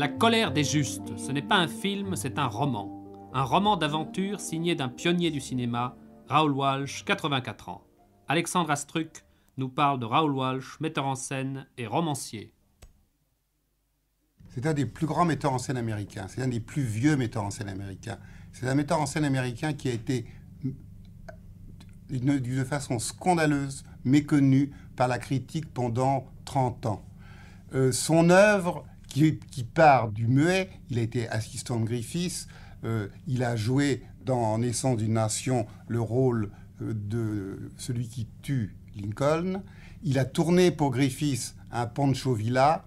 La colère des justes, ce n'est pas un film, c'est un roman. Un roman d'aventure signé d'un pionnier du cinéma, Raoul Walsh, 84 ans. Alexandre Astruc nous parle de Raoul Walsh, metteur en scène et romancier. C'est un des plus grands metteurs en scène américains, c'est un des plus vieux metteurs en scène américains. C'est un metteur en scène américain qui a été d'une façon scandaleuse, méconnu par la critique pendant 30 ans. Euh, son œuvre qui, part du muet. Il a été assistant de Griffiths. Euh, il a joué dans naissance d'une nation le rôle euh, de celui qui tue Lincoln. Il a tourné pour Griffiths un Pancho Villa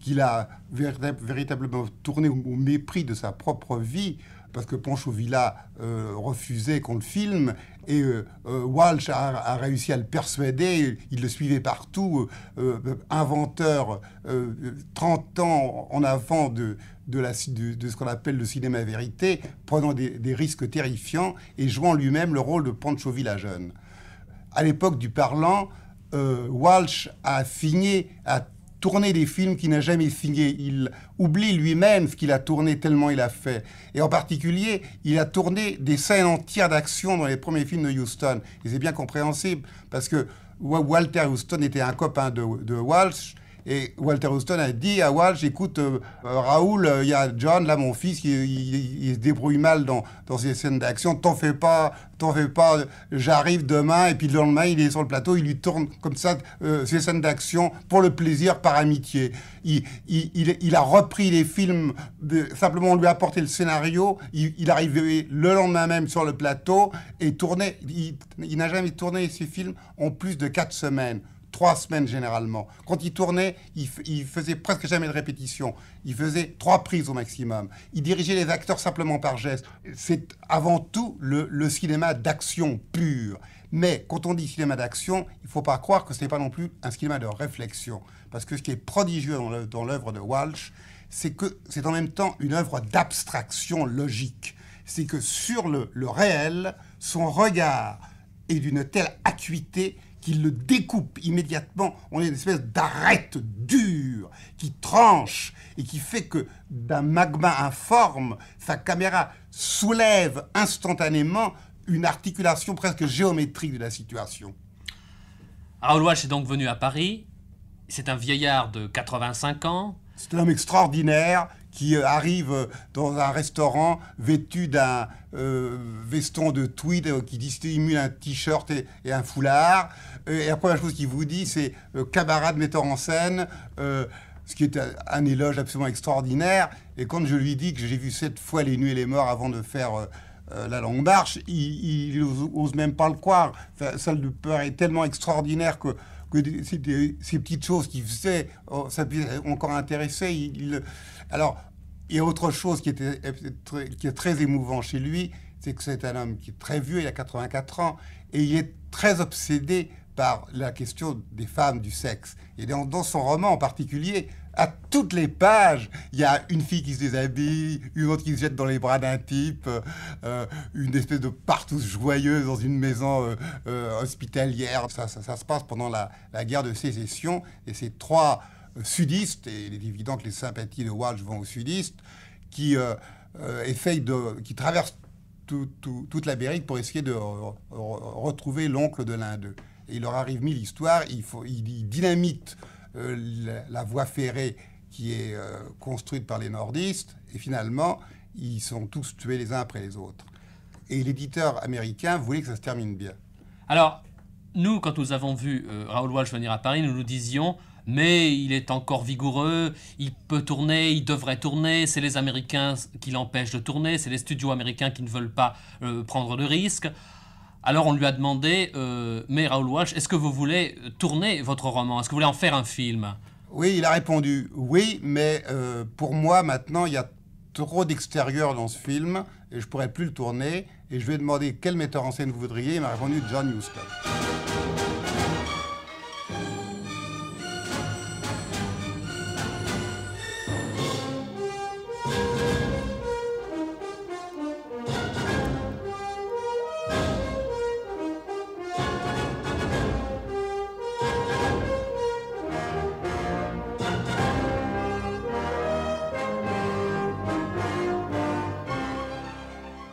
qu'il a véritablement tourné au mépris de sa propre vie parce que Pancho Villa euh, refusait qu'on le filme, et euh, euh, Walsh a, réussi à le persuader, il le suivait partout, inventeur 30 ans en avant de, de, de, ce qu'on appelle le cinéma vérité, prenant des, risques terrifiants et jouant lui-même le rôle de Pancho Villa jeune. À l'époque du parlant, Walsh a fini, à tourner des films qu'il n'a jamais signés. Il oublie lui-même ce qu'il a tourné tellement il a fait. Et en particulier, il a tourné des scènes entières d'action dans les premiers films de Houston. Et c'est bien compréhensible parce que Walter Houston était un copain de, de Walsh et Walter Houston a dit à ah, Walsh, écoute, euh, euh, Raoul, euh, il y a John, là, mon fils, il, il, se débrouille mal dans, dans ces scènes d'action, t'en fais pas, t'en fais pas, j'arrive demain, et puis le lendemain, il est sur le plateau, il lui tourne comme ça ces scènes d'action pour le plaisir, par amitié. Il, a repris les films, de, simplement on lui a apporté le scénario, il, arrivait le lendemain même sur le plateau et tournait, il n'a jamais tourné ses films en plus de quatre semaines trois semaines généralement. Quand il tournait, il, faisait presque jamais de répétition. Il faisait trois prises au maximum. Il dirigeait les acteurs simplement par geste. C'est avant tout le, cinéma d'action pur. Mais quand on dit cinéma d'action, il ne faut pas croire que ce n'est pas non plus un cinéma de réflexion. Parce que ce qui est prodigieux dans l'œuvre de Walsh, c'est que c'est en même temps une œuvre d'abstraction logique. C'est que sur le réel, son regard est d'une telle acuité qu'il le découpe immédiatement. On est une espèce d'arête dure qui tranche et qui fait que d'un magma informe, sa caméra soulève instantanément une articulation presque géométrique de la situation. Raoul est donc venu à Paris. C'est un vieillard de 85 ans. C'est un homme extraordinaire qui euh, arrive euh, dans un restaurant vêtu d'un euh, veston de tweed qui dissimule un t-shirt et, un foulard. Et, la première chose qu'il vous dit, c'est euh, camarade metteur en scène, ce qui est un, éloge absolument extraordinaire. Et quand je lui dis que j'ai vu sept fois Les Nuits et les Morts avant de faire la longue marche, il, n'ose même pas le croire. ça lui peur est tellement extraordinaire que que ces, petites choses qu'il faisait, oh, ça puisse encore intéresser. alors, il y a autre chose qui, euh, qui est très émouvant chez lui, c'est que c'est un homme qui est très vieux, il a 84 ans, et il est très obsédé par la question des femmes, du sexe. Et dans, son roman en particulier, à toutes les pages, il y a une fille qui se déshabille, une autre qui se jette dans les bras d'un type, euh, euh, une espèce de partout joyeuse dans une maison euh, hospitalière. Ça, se passe pendant la, guerre de sécession. Et ces trois sudistes, et il est évident que les sympathies de Walsh vont aux sudistes, qui, qui traversent toute l'Amérique pour essayer de retrouver l'oncle de l'un d'eux il leur arrive mille histoires, il, faut, dynamite euh, la, voie ferrée qui est euh, construite par les nordistes, et finalement, ils sont tous tués les uns après les autres. Et l'éditeur américain voulait que ça se termine bien. Alors, nous, quand nous avons vu euh, Raoul Walsh venir à Paris, nous nous disions, mais il est encore vigoureux, il peut tourner, il devrait tourner, c'est les Américains qui l'empêchent de tourner, c'est les studios américains qui ne veulent pas prendre de risques. Alors on lui a demandé, euh, mais Raoul Walsh, est-ce que vous voulez tourner votre roman Est-ce que vous voulez en faire un film Oui, il a répondu oui, mais euh, pour moi maintenant, il y a trop d'extérieur dans ce film et je pourrais plus le tourner. Et je lui demander quel metteur en scène vous voudriez. Il m'a répondu John Huston.